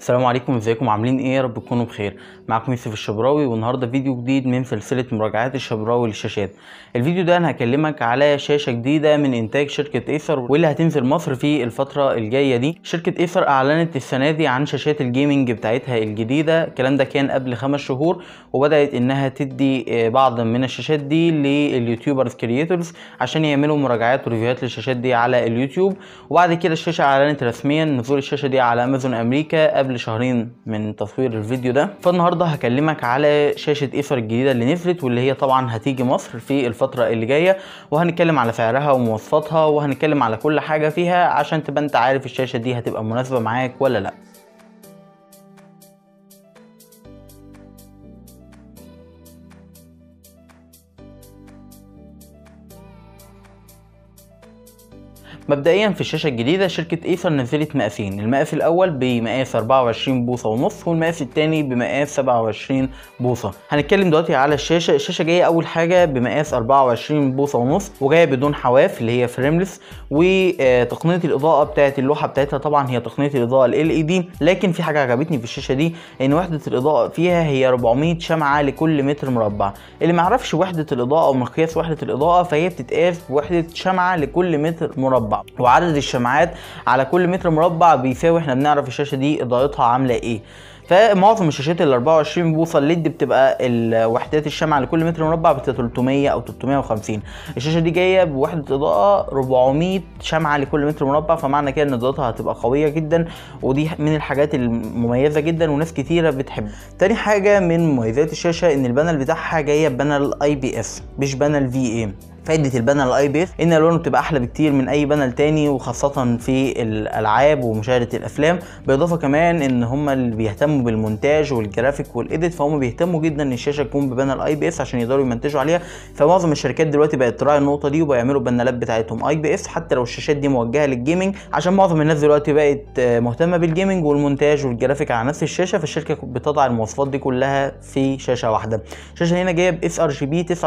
السلام عليكم ازيكم عاملين ايه يا رب تكونوا بخير معاكم يوسف الشبراوي والنهارده فيديو جديد من سلسله مراجعات الشبراوي للشاشات الفيديو ده انا هكلمك على شاشه جديده من انتاج شركه ايثر واللي هتنزل مصر في الفتره الجايه دي شركه ايثر اعلنت السنه دي عن شاشات الجيمنج بتاعتها الجديده الكلام ده كان قبل خمس شهور وبدات انها تدي آه، بعض من الشاشات دي لليوتيوبرز كرييتورز عشان يعملوا مراجعات وريفيوهات للشاشات دي على اليوتيوب وبعد كده الشاشه اعلنت رسميا نزول الشاشه دي على امازون امريكا قبل قبل شهرين من تصوير الفيديو ده فالنهارده هكلمك على شاشه ايفر الجديده اللي نزلت واللي هي طبعا هتيجي مصر في الفتره اللي جايه وهنتكلم على سعرها ومواصفاتها وهنتكلم على كل حاجه فيها عشان تبقى انت عارف الشاشه دي هتبقى مناسبه معاك ولا لا مبدئيا في الشاشه الجديده شركه ايثر نزلت مقاسين المقاس الاول بمقاس 24 بوصه ونص والمقاس الثاني بمقاس 27 بوصه هنتكلم دلوقتي على الشاشه الشاشه جايه اول حاجه بمقاس 24 بوصه ونص وجايه بدون حواف اللي هي فريمليس وتقنيه الاضاءه بتاعت اللوحه بتاعتها طبعا هي تقنيه الاضاءه ال اي دي e لكن في حاجه عجبتني في الشاشه دي ان وحده الاضاءه فيها هي 400 شمعه لكل متر مربع اللي معرفش وحده الاضاءه او مقياس وحده الاضاءه فهي بتتقاس بوحده شمعه لكل متر مربع مربع وعدد الشمعات على كل متر مربع بيساوي احنا بنعرف الشاشه دي اضاءتها عامله ايه فمعظم الشاشات ال 24 بوصه ليد بتبقى وحدات الشمع لكل متر مربع بتبقى 300 او 350 الشاشه دي جايه بوحده اضاءه 400 شمعه لكل متر مربع فمعنى كده ان اضاءتها هتبقى قويه جدا ودي من الحاجات المميزه جدا وناس كتيره بتحبها تاني حاجه من مميزات الشاشه ان البانل بتاعها جايه بانل اي بي اس مش بانل في اي فائده البانل الاي بي اس ان الوانه بتبقى احلى بكتير من اي بانل تاني وخاصه في الالعاب ومشاهده الافلام بالاضافه كمان ان هم اللي بيهتموا بالمونتاج والجرافيك والايديت فهم بيهتموا جدا ان الشاشه تكون ببانل اي بي اس عشان يقدروا يمنتجوا عليها فمعظم الشركات دلوقتي بقت تراعي النقطه دي وبيعملوا بانلات بتاعتهم اي بي اس حتى لو الشاشات دي موجهه للجيمنج عشان معظم الناس دلوقتي بقت مهتمه بالجيمنج والمونتاج والجرافيك على نفس الشاشه فالشركه بتضع المواصفات دي كلها في شاشه واحده الشاشه هنا جايه اس ار جي بي 99%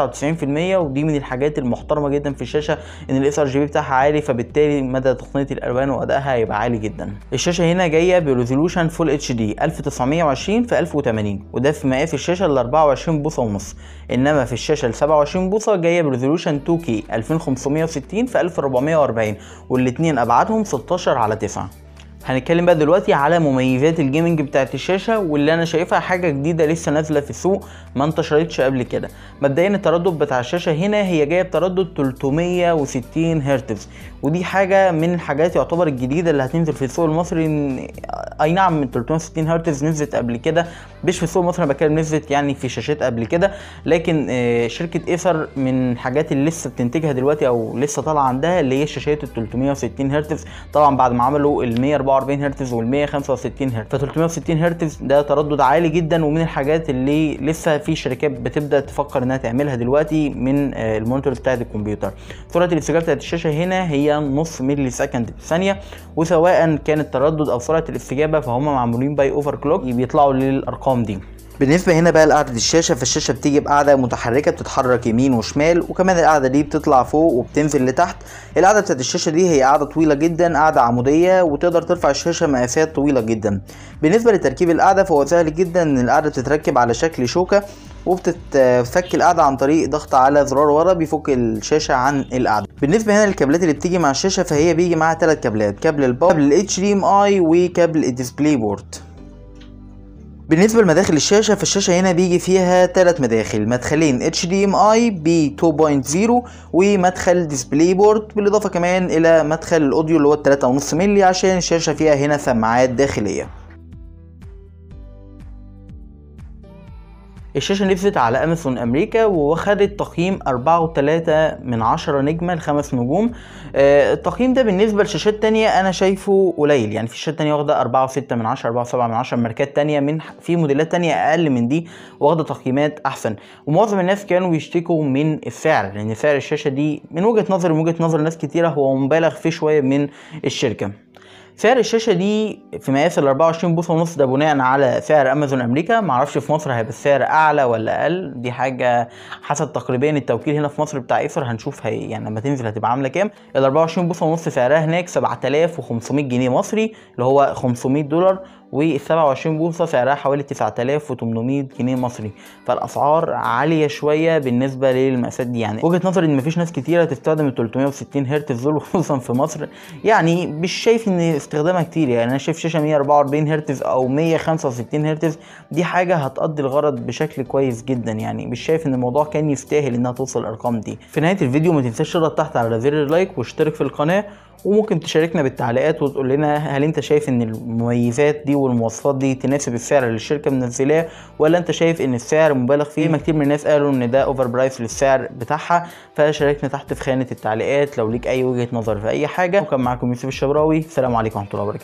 ودي من الحاجات الم محترمه جدا في الشاشه ان الاس ار جي بي بتاعها عالي فبالتالي مدى تقنيه الالوان وادائها هيبقى عالي جدا الشاشه هنا جايه بريزولوشن فول اتش دي 1920 في 1080 وده في مقاس الشاشه ال 24 بوصه ونص انما في الشاشه ال 27 بوصه جايه بريزولوشن 2 كي 2560 في 1440 والاثنين ابعادهم 16 على 9 هنتكلم بقى دلوقتي على مميزات الجيمنج بتاعت الشاشه واللي انا شايفها حاجه جديده لسه نازله في السوق ما انتشرتش قبل كده مبدئيا التردد بتاع الشاشه هنا هي جايه بتردد 360 هرتز ودي حاجه من الحاجات يعتبر الجديده اللي هتنزل في السوق المصري ان اي نعم من 360 هرتز نزلت قبل كده مش في السوق المصري انا بتكلم نزلت يعني في شاشات قبل كده لكن آه، شركه ايسر من الحاجات اللي لسه بتنتجها دلوقتي او لسه طالعه عندها اللي هي شاشات ال 360 هرتز طبعا بعد ما عملوا ال 144 144 هرتز وال 165 هرتز ف 360 هرتز ده تردد عالي جدا ومن الحاجات اللي لسه في شركات بتبدا تفكر انها تعملها دلوقتي من آه، المونيتور بتاعت الكمبيوتر سرعه الاستجابه بتاعت الشاشه هنا هي نص ملي سكند في الثانيه وسواء كان التردد او سرعه الاستجابه فهم معمولين باي اوفر كلوك بيطلعوا للارقام دي بالنسبة هنا بقى لقعدة الشاشة فالشاشة بتيجي بقعدة متحركة بتتحرك يمين وشمال وكمان القعدة دي بتطلع فوق وبتنزل لتحت القعدة بتاعت الشاشة دي هي قعدة طويلة جدا قعدة عمودية وتقدر ترفع الشاشة مقاسات طويلة جدا بالنسبة لتركيب القعدة فهو سهل جدا ان القعدة بتتركب على شكل شوكة وبتتفك القعدة عن طريق ضغط على زرار ورا بيفك الشاشة عن القعدة بالنسبة هنا للكابلات اللي بتيجي مع الشاشه فهي بيجي معاها ثلاث كابلات كابل الباور كابل الاتش دي ام اي وكابل الديسبلاي بورد بالنسبة لمداخل الشاشة فالشاشة هنا بيجي فيها ثلاث مداخل مدخلين HDMI b 2.0 ومدخل ديسبلاي بورد بالإضافة كمان إلى مدخل الأوديو اللي هو 3.5 مللي عشان الشاشة فيها هنا سماعات داخلية الشاشة نزلت على امازون امريكا وخدت تقييم أربعة وتلاتة من عشرة نجمة لخمس نجوم آه، التقييم ده بالنسبة لشاشات تانية انا شايفه قليل يعني في شاشات تانية واخدة أربعة وستة من عشرة أربعة وسبعة من عشرة ماركات تانية من في موديلات تانية اقل من دي واخدة تقييمات احسن ومعظم الناس كانوا بيشتكوا من السعر لان سعر الشاشة دي من وجهة نظري ومن وجهة نظر ناس كتيرة هو مبالغ فيه شوية من الشركة سعر الشاشه دي في مقاس ال 24 بوصه ونص ده بناء على سعر امازون امريكا معرفش في مصر هيبقى السعر اعلى ولا اقل دي حاجه حسب تقريبا التوكيل هنا في مصر بتاع ايسر هنشوف هي يعني لما تنزل هتبقى عامله كام ال 24 بوصه ونص سعرها هناك 7500 جنيه مصري اللي هو 500 دولار وال 27 بوصة سعرها حوالي 9800 جنيه مصري فالأسعار عالية شوية بالنسبة للمقاسات دي يعني وجهة نظري إن مفيش ناس كتيرة تستخدم ال 360 هرتز دول خصوصا في مصر يعني مش شايف إن استخدامها كتير يعني أنا شايف شاشة 144 هرتز أو 165 هرتز دي حاجة هتقضي الغرض بشكل كويس جدا يعني مش شايف إن الموضوع كان يستاهل إنها توصل الأرقام دي في نهاية الفيديو ما تنساش تضغط تحت على زر اللايك واشترك في القناة وممكن تشاركنا بالتعليقات وتقول لنا هل انت شايف ان المميزات دي والمواصفات دي تناسب السعر اللي الشركه منزلاه ولا انت شايف ان السعر مبالغ فيه ما كتير من الناس قالوا ان ده اوفر برايس للسعر بتاعها فشاركنا تحت في خانه التعليقات لو ليك اي وجهه نظر في اي حاجه وكان معاكم يوسف الشبراوي السلام عليكم ورحمه الله وبركاته